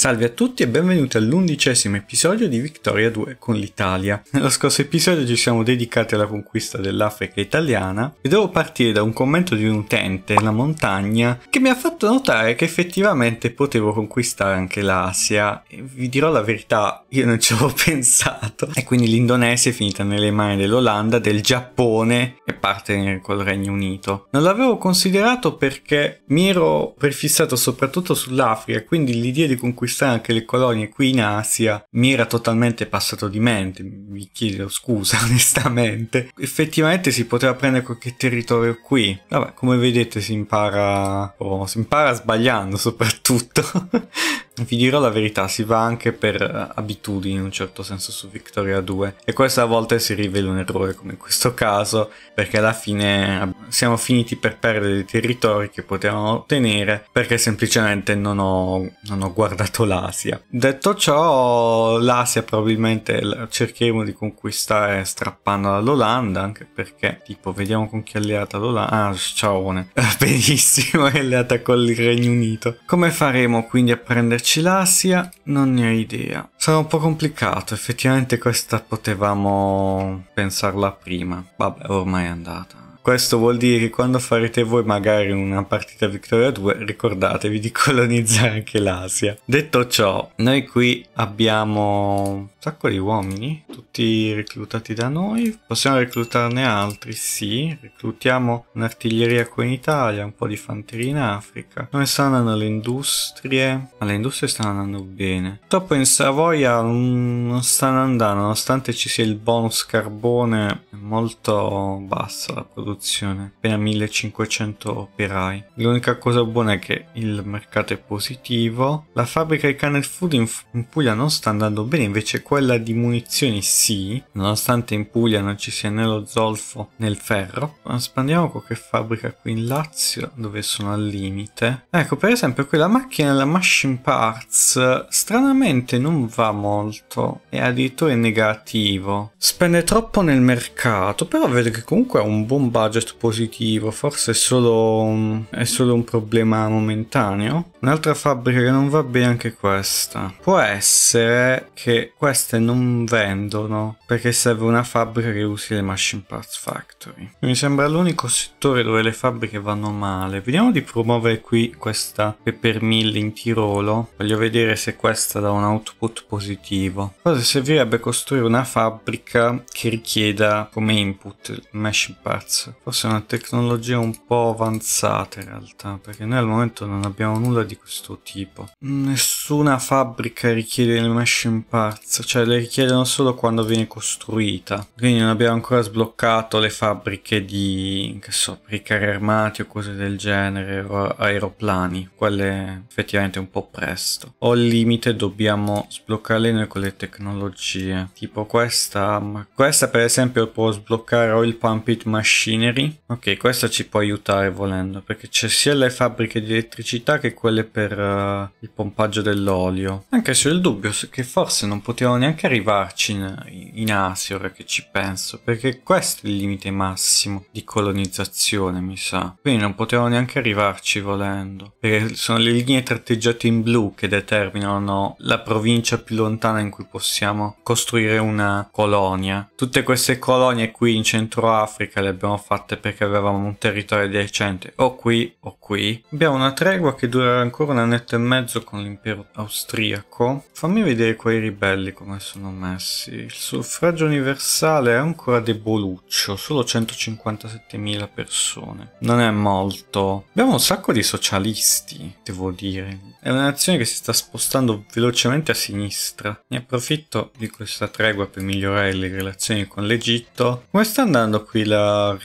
Salve a tutti e benvenuti all'undicesimo episodio di Victoria 2 con l'Italia. Nello scorso episodio ci siamo dedicati alla conquista dell'Africa italiana e devo partire da un commento di un utente, la montagna, che mi ha fatto notare che effettivamente potevo conquistare anche l'Asia. E vi dirò la verità, io non ci avevo pensato. E quindi l'Indonesia è finita nelle mani dell'Olanda, del Giappone e parte col Regno Unito. Non l'avevo considerato perché mi ero prefissato soprattutto sull'Africa, quindi l'idea di conquistare conquistare anche le colonie qui in Asia mi era totalmente passato di mente, vi chiedo scusa onestamente. Effettivamente si poteva prendere qualche territorio qui. Vabbè, come vedete si impara, oh, si impara sbagliando soprattutto. Vi dirò la verità, si va anche per eh, abitudini in un certo senso su Victoria 2 e questa a volte si rivela un errore come in questo caso perché alla fine siamo finiti per perdere dei territori che potevamo ottenere perché semplicemente non ho, non ho guardato l'Asia. Detto ciò, l'Asia probabilmente la cercheremo di conquistare strappando dall'Olanda anche perché tipo vediamo con chi è alleata l'Olanda. Ah, ciaone. Benissimo, è alleata con il Regno Unito. Come faremo quindi a prenderci Garcilasia non ne ho idea. Sarà un po' complicato, effettivamente questa potevamo pensarla prima. Vabbè, ormai è andata. Questo vuol dire che quando farete voi magari una partita Victoria 2 ricordatevi di colonizzare anche l'Asia. Detto ciò, noi qui abbiamo un sacco di uomini, tutti reclutati da noi. Possiamo reclutarne altri? Sì. Reclutiamo un'artiglieria qui in Italia, un po' di fanteria in Africa. Come stanno andando le industrie? Ma le industrie stanno andando bene. Purtroppo in Savoia mm, non stanno andando, nonostante ci sia il bonus carbone, è molto bassa la produzione produzione, appena 1500 operai. L'unica cosa buona è che il mercato è positivo, la fabbrica di Canel Food in, in Puglia non sta andando bene, invece quella di munizioni sì, nonostante in Puglia non ci sia né lo zolfo né il ferro. Espandiamo qualche fabbrica qui in Lazio dove sono al limite. Ecco, per esempio quella macchina, la Machine Parts, stranamente non va molto, è addirittura negativo. Spende troppo nel mercato, però vedo che comunque ha un buon budget gesto positivo, forse è solo, un, è solo un problema momentaneo. Un'altra fabbrica che non va bene è anche questa. Può essere che queste non vendono perché serve una fabbrica che usi le Machine Parts Factory. Mi sembra l'unico settore dove le fabbriche vanno male. Vediamo di promuovere qui questa Pepper Mill in Tirolo. Voglio vedere se questa dà un output positivo. Cosa servirebbe costruire una fabbrica che richieda come input Machine Parts? Forse è una tecnologia un po' avanzata in realtà perché noi al momento non abbiamo nulla di di questo tipo. Mm, nessuna fabbrica richiede le machine parts, cioè le richiedono solo quando viene costruita. Quindi non abbiamo ancora sbloccato le fabbriche di, che so, per i carri armati o cose del genere, o aeroplani, quelle effettivamente un po' presto. O al limite dobbiamo sbloccarle noi con le tecnologie, tipo questa, questa per esempio può sbloccare oil it machinery. Ok, questa ci può aiutare volendo, perché c'è sia le fabbriche di elettricità che quelle quelle per uh, il pompaggio dell'olio. Anche se ho il dubbio che forse non potevano neanche arrivarci in, in Asia, ora che ci penso, perché questo è il limite massimo di colonizzazione, mi sa. Quindi non potevano neanche arrivarci volendo, perché sono le linee tratteggiate in blu che determinano la provincia più lontana in cui possiamo costruire una colonia. Tutte queste colonie qui in Centro Africa le abbiamo fatte perché avevamo un territorio decente o qui o qui. Abbiamo una tregua che dura ancora un annetto e mezzo con l'impero austriaco. Fammi vedere quei ribelli come sono messi. Il suffragio universale è ancora deboluccio, solo 157.000 persone. Non è molto. Abbiamo un sacco di socialisti, devo dire. È una nazione che si sta spostando velocemente a sinistra. Ne approfitto di questa tregua per migliorare le relazioni con l'Egitto. Come sta andando qui la...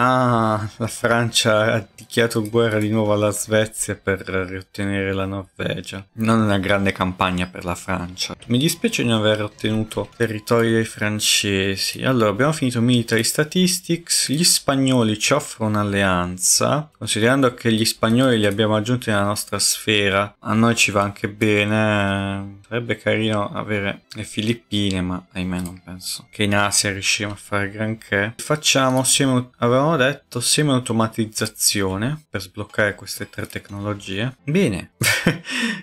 Ah, la Francia ha dichiarato guerra di nuovo alla Svezia per ottenere la Norvegia, non una grande campagna per la Francia. Mi dispiace non aver ottenuto territori dei francesi. Allora, abbiamo finito Military Statistics, gli spagnoli ci offrono un'alleanza, considerando che gli spagnoli li abbiamo aggiunti nella nostra sfera, a noi ci va anche bene, sarebbe carino avere le Filippine, ma ahimè non penso che in Asia riusciremo a fare granché. Facciamo, semi, avevamo detto, semi-automatizzazione per sbloccare queste tre tecnologie bene.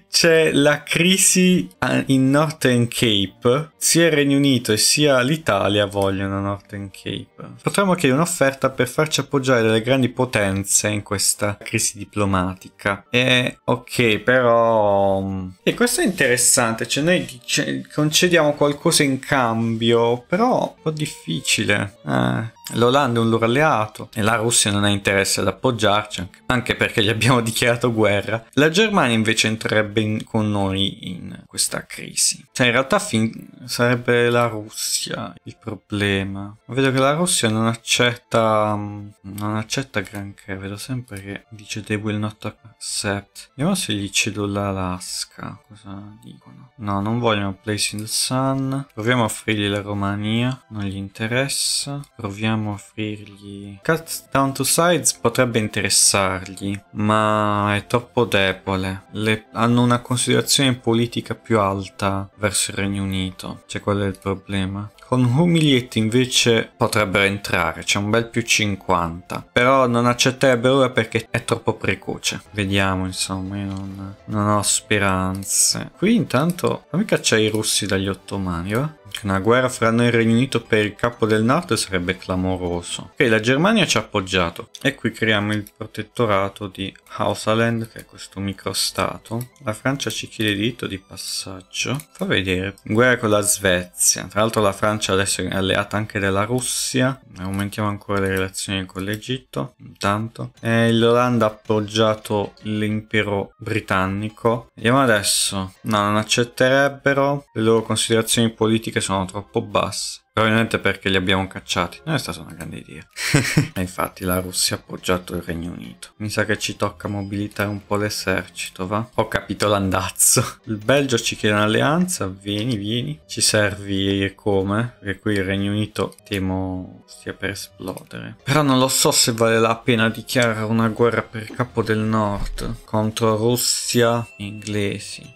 C'è la crisi in Northern Cape, sia il Regno Unito sia l'Italia vogliono Northern Cape. Potremmo chiedere un'offerta per farci appoggiare dalle grandi potenze in questa crisi diplomatica. E ok, però... Mm, e questo è interessante, cioè noi concediamo qualcosa in cambio, però un po' difficile. Eh. L'Olanda è un loro alleato e la Russia non ha interesse ad appoggiarci, anche perché gli abbiamo dichiarato guerra. La Germania invece entrerebbe in, con noi in questa crisi. Cioè, in realtà fin- sarebbe la Russia il problema. Vedo che la Russia non accetta. Mm, non accetta granché. Vedo sempre che dice they will not accept. Vediamo se gli cedo l'Alaska. Cosa dicono? No, non vogliono Place in the Sun. Proviamo a offrirgli la Romania. Non gli interessa. Proviamo possiamo offrirgli. Cut Down to Sides potrebbe interessargli, ma è troppo debole. Le... hanno una considerazione politica più alta verso il Regno Unito. Cioè, qual è il problema? Con Humiliet invece potrebbero entrare, c'è un bel più 50. Però non accetterebbero ora perché è troppo precoce. Vediamo insomma, io non, non ho speranze. Qui intanto, fammi cacciare i russi dagli ottomani, va? Una guerra fra noi e il Regno Unito per il capo del nord sarebbe clamoroso. Ok, la Germania ci ha appoggiato. E qui creiamo il protettorato di Hausaland, che è questo microstato. La Francia ci chiede diritto di passaggio. Fa vedere. Guerra con la Svezia. Tra l'altro la Francia Francia adesso è alleata anche della Russia, aumentiamo ancora le relazioni con l'Egitto, intanto. Eh, L'Olanda ha appoggiato l'impero britannico. Vediamo adesso, no non accetterebbero, le loro considerazioni politiche sono troppo basse. Probabilmente perché li abbiamo cacciati. Non è stata una grande idea. e infatti la Russia ha appoggiato il Regno Unito. Mi sa che ci tocca mobilitare un po' l'esercito, va? Ho capito l'andazzo. Il Belgio ci chiede un'alleanza. Vieni, vieni. Ci servi come? Perché qui il Regno Unito temo stia per esplodere. Però non lo so se vale la pena dichiarare una guerra per il capo del nord contro Russia e inglesi.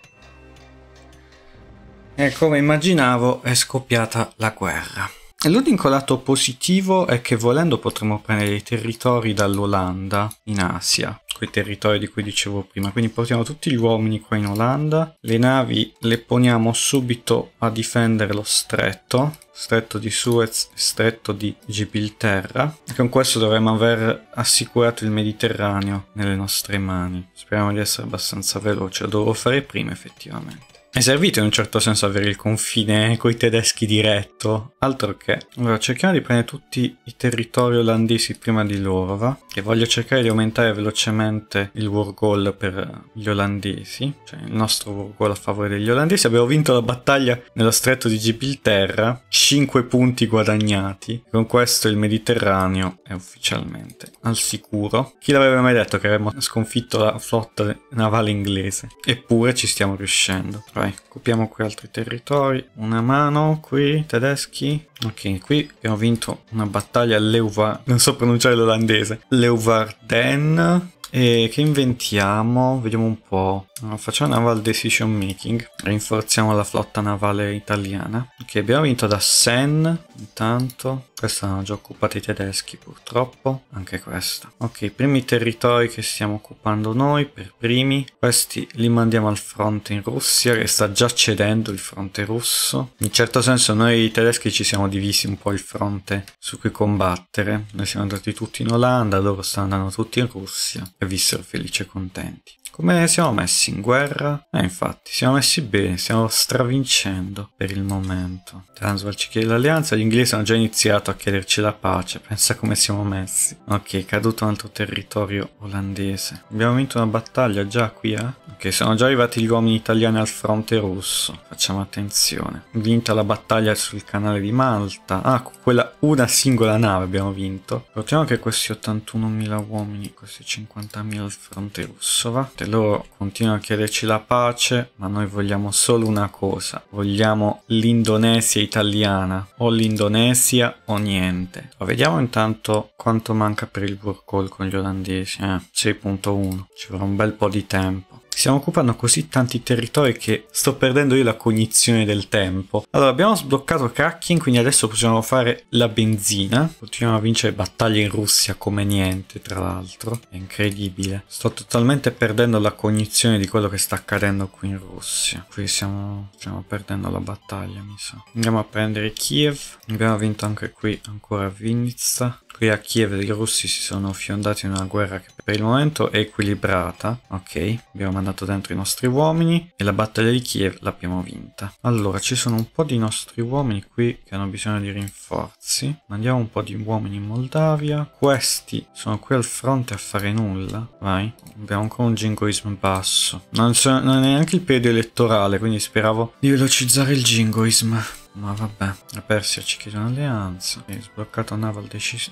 E come immaginavo è scoppiata la guerra. L'unico lato positivo è che volendo potremo prendere i territori dall'Olanda in Asia, quei territori di cui dicevo prima, quindi portiamo tutti gli uomini qua in Olanda, le navi le poniamo subito a difendere lo stretto, stretto di Suez e stretto di Gibilterra, e con questo dovremmo aver assicurato il Mediterraneo nelle nostre mani. Speriamo di essere abbastanza veloce, lo dovevo fare prima effettivamente. È servito in un certo senso avere il confine coi tedeschi diretto, altro che. Allora, cerchiamo di prendere tutti i territori olandesi prima di loro, va? E voglio cercare di aumentare velocemente il war goal per gli olandesi, cioè il nostro war goal a favore degli olandesi. Abbiamo vinto la battaglia nello stretto di Gibilterra, 5 punti guadagnati. Con questo il Mediterraneo è ufficialmente al sicuro. Chi l'aveva mai detto che avremmo sconfitto la flotta navale inglese? Eppure ci stiamo riuscendo. Vai, copiamo qui altri territori. Una mano qui, tedeschi. Ok, qui abbiamo vinto una battaglia Leuva... Non so pronunciare l'olandese. Leuvarden. E che inventiamo? Vediamo un po'. Allora, facciamo naval decision making. Rinforziamo la flotta navale italiana. Ok, abbiamo vinto da Sen intanto. Questa hanno già occupato i tedeschi purtroppo, anche questa. Ok, i primi territori che stiamo occupando noi per primi, questi li mandiamo al fronte in Russia che sta già cedendo il fronte russo. In certo senso noi tedeschi ci siamo divisi un po' il fronte su cui combattere. Noi siamo andati tutti in Olanda, loro stanno andando tutti in Russia e vissero felici e contenti. Come siamo messi in guerra? Eh infatti, siamo messi bene, stiamo stravincendo per il momento. Transval ci chiede l'alleanza, gli inglesi hanno già iniziato a chiederci la pace, pensa come siamo messi. Ok, caduto un altro territorio olandese. Abbiamo vinto una battaglia già qui Eh? Ok, sono già arrivati gli uomini italiani al fronte russo. Facciamo attenzione. Vinta la battaglia sul canale di Malta. Ah, quella una singola nave abbiamo vinto. Proviamo che questi 81.000 uomini, questi 50.000 al fronte russo, va? E loro continuano a chiederci la pace, ma noi vogliamo solo una cosa. Vogliamo l'Indonesia italiana. O l'Indonesia o niente. Ma vediamo intanto quanto manca per il work call con gli olandesi. Eh, 6.1. Ci vorrà un bel po' di tempo stiamo occupando così tanti territori che sto perdendo io la cognizione del tempo. Allora, abbiamo sbloccato Kraken, quindi adesso possiamo fare la benzina. Continuiamo a vincere battaglie in Russia come niente, tra l'altro. È incredibile. Sto totalmente perdendo la cognizione di quello che sta accadendo qui in Russia. Qui stiamo, stiamo perdendo la battaglia, mi sa. Andiamo a prendere Kiev. Abbiamo vinto anche qui, ancora Vinnytsia. Qui a Kiev i russi si sono fiondati in una guerra che per il momento è equilibrata. Ok, abbiamo mandato mandato dentro i nostri uomini e la battaglia di Kiev l'abbiamo vinta. Allora, ci sono un po' di nostri uomini qui che hanno bisogno di rinforzi. Mandiamo un po' di uomini in Moldavia. Questi sono qui al fronte a fare nulla. Vai. Abbiamo ancora un jingoism basso. Non, so, non è neanche il periodo elettorale, quindi speravo di velocizzare il jingoism. Ma vabbè, la Persia ci chiede un'alleanza. Okay, sbloccato naval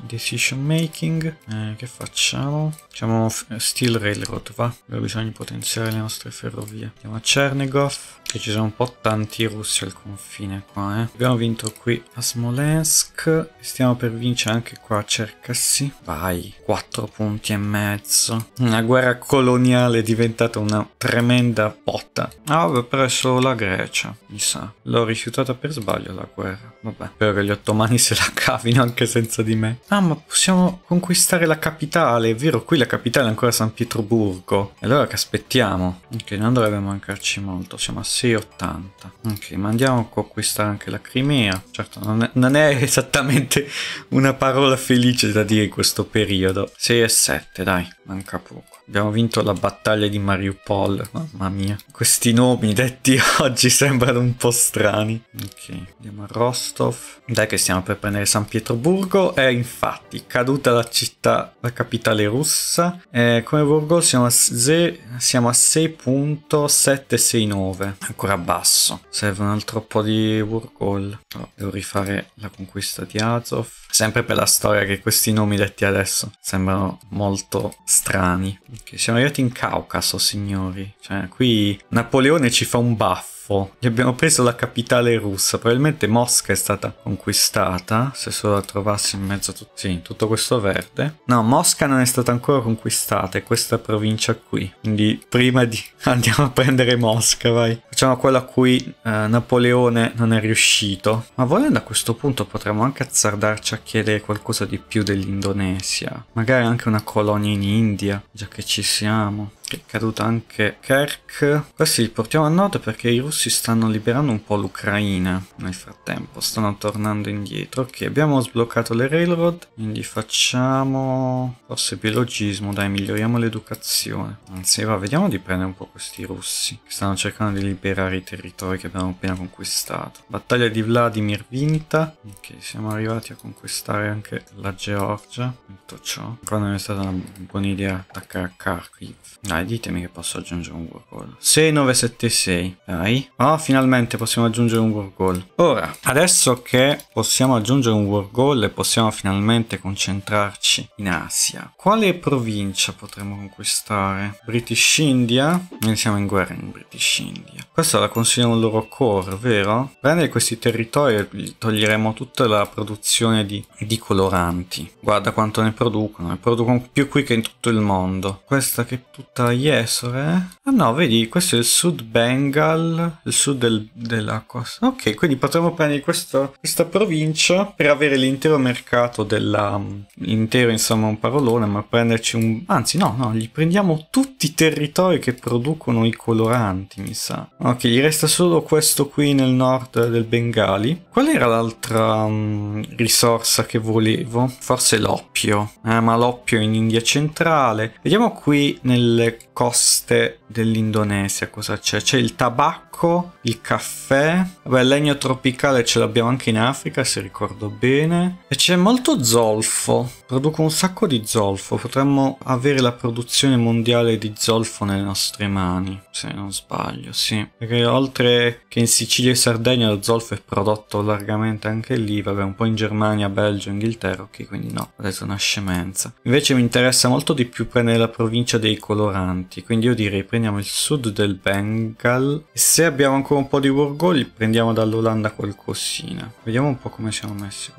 decision making. Eh, che facciamo? Facciamo Steel Railroad, va? Dove bisogna potenziare le nostre ferrovie. Andiamo a Chernigov. Che ci sono un po' tanti russi al confine qua, eh. Abbiamo vinto qui a Smolensk. Stiamo per vincere anche qua a Cercassi. Vai, 4 punti e mezzo. Una guerra coloniale è diventata una tremenda botta. Ah, vabbè, però è solo la Grecia, mi sa. L'ho rifiutata per sbaglio la guerra. Vabbè, spero che gli ottomani se la cavino anche senza di me. Ah, ma possiamo conquistare la capitale. È vero, qui la capitale è ancora San Pietroburgo. E allora che aspettiamo? Ok, non dovrebbe mancarci molto. Siamo a 680. 80. Ok, mandiamo a conquistare anche la Crimea. Certo, non è, non è esattamente una parola felice da dire in questo periodo. 6 e 7, dai, manca poco. Abbiamo vinto la battaglia di Mariupol, mamma mia. Questi nomi detti oggi sembrano un po' strani. Ok, andiamo a Rostov. Dai che stiamo per prendere San Pietroburgo. È infatti caduta la città, la capitale russa. E come Borgo siamo a, a 6.769. Ancora basso. Serve un altro po' di Wargol. Però oh, devo rifare la conquista di Azov. Sempre per la storia che questi nomi detti adesso sembrano molto strani. Okay, siamo arrivati in Caucaso, signori. Cioè, qui Napoleone ci fa un baffo. Gli abbiamo preso la capitale russa. Probabilmente Mosca è stata conquistata. Se solo la trovassi in mezzo a tutto, sì, tutto questo verde. No, Mosca non è stata ancora conquistata. È questa provincia qui. Quindi prima di... andiamo a prendere Mosca, vai. Facciamo quello a cui eh, Napoleone non è riuscito. Ma volendo a questo punto potremmo anche azzardarci a chiedere qualcosa di più dell'Indonesia. Magari anche una colonia in India, già che ci siamo. è caduta anche Kerk. Questi li portiamo a nord perché i russi stanno liberando un po' l'Ucraina nel frattempo, stanno tornando indietro. Ok, abbiamo sbloccato le railroad, quindi facciamo forse biologismo, dai, miglioriamo l'educazione. Anzi, va, vediamo di prendere un po' questi russi che stanno cercando di liberare recuperare i territori che abbiamo appena conquistato. Battaglia di Vladimir vinta. Ok, siamo arrivati a conquistare anche la Georgia. Tutto ciò. Però non è stata una buona idea attaccare a Kharkiv. Dai, ditemi che posso aggiungere un war goal. 6976. Dai. Oh, finalmente possiamo aggiungere un war goal. Ora, adesso che possiamo aggiungere un war goal e possiamo finalmente concentrarci in Asia. Quale provincia potremmo conquistare? British India? Noi siamo in guerra in British India. Questa la consigliano loro core, vero? Prendere questi territori e toglieremo tutta la produzione di, di, coloranti. Guarda quanto ne producono, ne producono più qui che in tutto il mondo. Questa che è tutta Yesore? Ah no, vedi, questo è il sud Bengal, il sud del, della costa. Ok, quindi potremmo prendere questo, questa provincia per avere l'intero mercato della... L'intero, insomma, un parolone, ma prenderci un... Anzi, no, no, gli prendiamo tutti i territori che producono i coloranti, mi sa. Ok, gli resta solo questo qui nel nord del Bengali. Qual era l'altra um, risorsa che volevo? Forse l'oppio. Eh, ma l'oppio in India centrale. Vediamo qui nelle coste dell'Indonesia cosa c'è. C'è il tabacco, il caffè. Vabbè, il legno tropicale ce l'abbiamo anche in Africa, se ricordo bene. E c'è molto zolfo. Produco un sacco di zolfo. Potremmo avere la produzione mondiale di zolfo nelle nostre mani, se non sbaglio, sì. Perché oltre che in Sicilia e Sardegna lo zolfo è prodotto largamente anche lì, vabbè un po' in Germania, Belgio, Inghilterra, ok quindi no, adesso è una scemenza. Invece mi interessa molto di più prendere la provincia dei coloranti, quindi io direi prendiamo il sud del Bengal e se abbiamo ancora un po' di Worgoli prendiamo dall'Olanda qualcosina. Vediamo un po' come siamo messi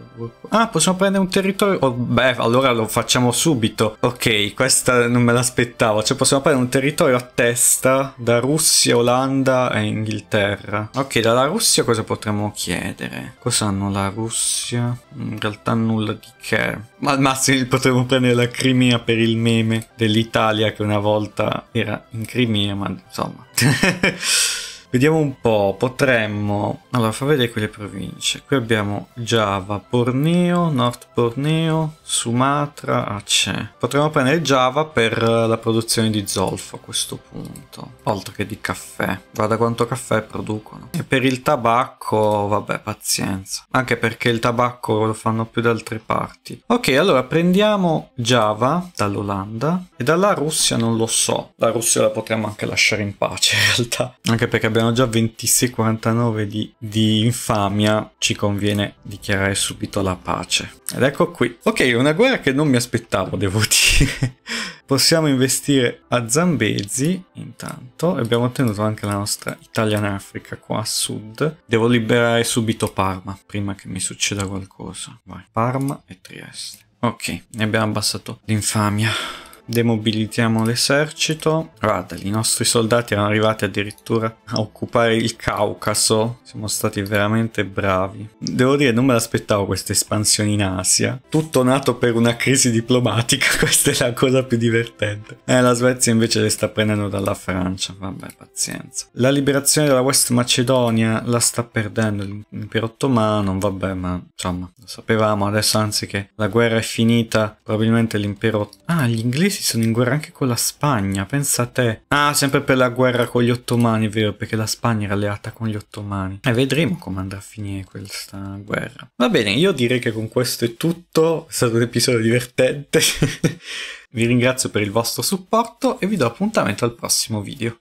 Ah, possiamo prendere un territorio? Oh, beh, allora lo facciamo subito. Ok, questa non me l'aspettavo, cioè possiamo prendere un territorio a testa da Russia, Olanda e Inghilterra. Ok, dalla Russia cosa potremmo chiedere? Cosa hanno la Russia? In realtà nulla di che. Ma al massimo potremmo prendere la Crimea per il meme dell'Italia che una volta era in Crimea, ma insomma... Vediamo un po', potremmo... Allora, fa vedere quelle province. Qui abbiamo Java, Borneo, North Borneo, Sumatra, ah c'è. Potremmo prendere Java per la produzione di zolfo a questo punto, oltre che di caffè. Guarda quanto caffè producono. E per il tabacco, vabbè, pazienza. Anche perché il tabacco lo fanno più da altre parti. Ok, allora prendiamo Java dall'Olanda e dalla Russia non lo so. La Russia la potremmo anche lasciare in pace in realtà, anche perché abbiamo abbiamo già 26,49 di, di infamia, ci conviene dichiarare subito la pace. Ed ecco qui. Ok, una guerra che non mi aspettavo, devo dire. Possiamo investire a Zambezi intanto abbiamo ottenuto anche la nostra Italian Africa qua a sud. Devo liberare subito Parma prima che mi succeda qualcosa. Vai, Parma e Trieste. Ok, ne abbiamo abbassato l'infamia demobilitiamo l'esercito. Guarda, i nostri soldati erano arrivati addirittura a occupare il Caucaso. Siamo stati veramente bravi. Devo dire, non me l'aspettavo questa espansione in Asia. Tutto nato per una crisi diplomatica, questa è la cosa più divertente. Eh, la Svezia invece le sta prendendo dalla Francia. Vabbè, pazienza. La liberazione della West Macedonia la sta perdendo l'impero ottomano. Vabbè, ma insomma, lo sapevamo. Adesso anzi che la guerra è finita, probabilmente l'impero... Ah, gli inglesi inglesi sono in guerra anche con la Spagna, pensa a te. Ah, sempre per la guerra con gli ottomani, vero, perché la Spagna era alleata con gli ottomani. E vedremo come andrà a finire questa guerra. Va bene, io direi che con questo è tutto, è stato un episodio divertente. Vi ringrazio per il vostro supporto e vi do appuntamento al prossimo video.